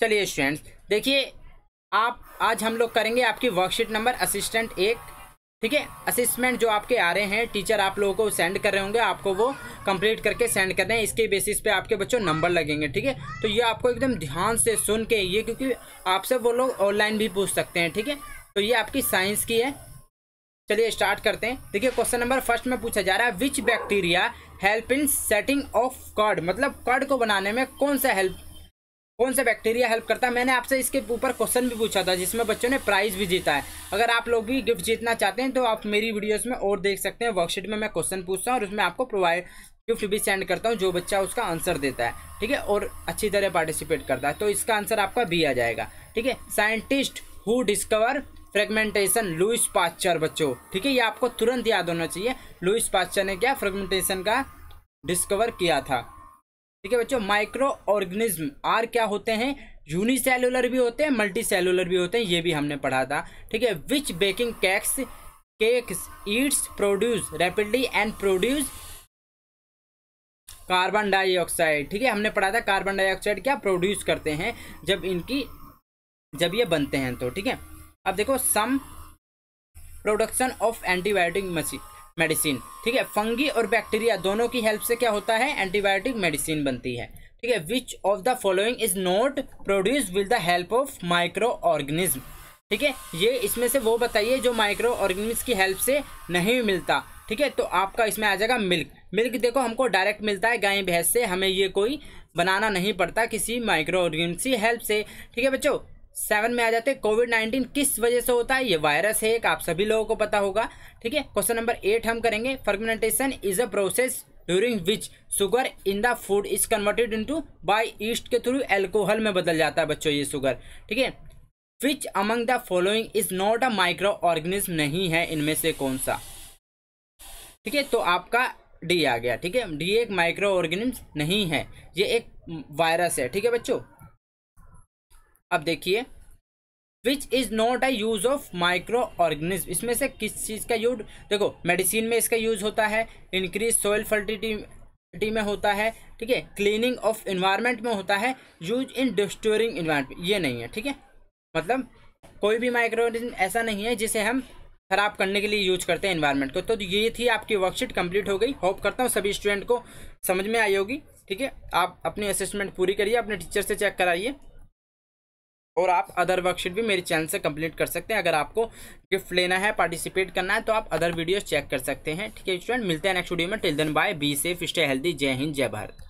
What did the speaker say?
चलिए स्टूडेंट्स देखिए आप आज हम लोग करेंगे आपकी वर्कशीट नंबर असिस्टेंट एक ठीक है असिस्मेंट जो आपके आ रहे हैं टीचर आप लोगों को सेंड कर रहे होंगे आपको वो कंप्लीट करके सेंड कर रहे हैं इसके बेसिस पे आपके बच्चों नंबर लगेंगे ठीक है तो ये आपको एकदम ध्यान से सुन के ये क्योंकि आपसे वो लोग ऑनलाइन भी पूछ सकते हैं ठीक है तो ये आपकी साइंस की है चलिए स्टार्ट करते हैं देखिए क्वेश्चन नंबर फर्स्ट में पूछा जा रहा है which bacteria help in setting of curd मतलब कर्ड को बनाने में कौन सा हेल्प कौन सा बैक्टीरिया हेल्प करता है मैंने आपसे इसके ऊपर क्वेश्चन भी पूछा था जिसमें बच्चों ने प्राइज़ भी जीता है अगर आप लोग भी गिफ्ट जीतना चाहते हैं तो आप मेरी वीडियोस में और देख सकते हैं वर्कशीट में मैं क्वेश्चन पूछता हूँ और उसमें आपको प्रोवाइड गिफ्ट भी सेंड करता हूँ जो बच्चा उसका आंसर देता है ठीक है और अच्छी तरह पार्टिसिपेट करता है तो इसका आंसर आपका भी आ जाएगा ठीक है scientist who discover fragmentation Louis Pasteur बच्चों ठीक है ये आपको तुरंत याद होना चाहिए लुइस पाचर ने क्या फ्रेगमेंटेशन का डिस्कवर किया था ठीक है बच्चों माइक्रो ऑर्गेनिज्म आर क्या होते हैं यूनिसेलुलर भी होते हैं मल्टी सेलुलर भी होते हैं ये भी हमने पढ़ा था ठीक है which baking cakes cakes eats produce rapidly and produce carbon dioxide ठीक है हमने पढ़ा था कार्बन डाइऑक्साइड क्या प्रोड्यूस करते हैं जब इनकी जब ये बनते हैं तो ठीक है अब देखो some production of antibiotic machine medicine ठीक है फंगी और बैक्टीरिया दोनों की हेल्प से क्या होता है एंटीबायोटिक मेडिसिन बनती है ठीक है which of the following is not produce with the help of micro organism ठीक है ये इसमें से वो बताइए जो माइक्रो ऑर्गेनिज्म की हेल्प से नहीं मिलता ठीक है तो आपका इसमें आ जाएगा मिल्क मिल्क देखो हमको डायरेक्ट मिलता है गाय भैंस से हमें ये कोई बनाना नहीं पड़ता किसी माइक्रो ऑर्गेनिज्म की हेल्प से ठीक है बच्चों सेवन में आ जाते हैं कोविड नाइन्टीन किस वजह से होता है ये वायरस है एक आप सभी लोगों को पता होगा ठीक है क्वेश्चन नंबर एट हम करेंगे fermentation is a process during which sugar in the food is converted to by yeast के थ्रू एल्कोहल में बदल जाता है बच्चों ये शुगर ठीक है which among the following is not a micro organism नहीं है इनमें से कौन सा ठीक है तो आपका डी आ गया ठीक है डी एक माइक्रो ऑर्गेनिज्म नहीं है ये एक वायरस है ठीक है बच्चों अब देखिए which is not a use of micro organism इसमें से किस चीज़ का यूज देखो मेडिसिन में इसका यूज होता है इंक्रीज सोयल फर्टिलिटी में होता है ठीक है क्लीनिंग ऑफ इन्वायरमेंट में होता है यूज इन डिस्टोरिंग इन्वायरमेंट ये नहीं है ठीक है मतलब कोई भी माइक्रो ऑर्गेनिज्म ऐसा नहीं है जिसे हम खराब करने के लिए यूज करते हैं इन्वायरमेंट को तो ये थी आपकी वर्कशीट कंप्लीट हो गई होप करता हूँ सभी स्टूडेंट को समझ में आई होगी ठीक है आप अपनी असेसमेंट पूरी करिए अपने टीचर से चेक कराइए और आप अदर वर्कशीट भी मेरे चैनल से कंप्लीट कर सकते हैं अगर आपको गिफ्ट लेना है पार्टिसिपेट करना है तो आप अदर वीडियोस चेक कर सकते हैं ठीक है स्टूडेंट मिलते हैं नेक्स्ट वीडियो में till then bye be safe stay healthy जय हिंद जय भारत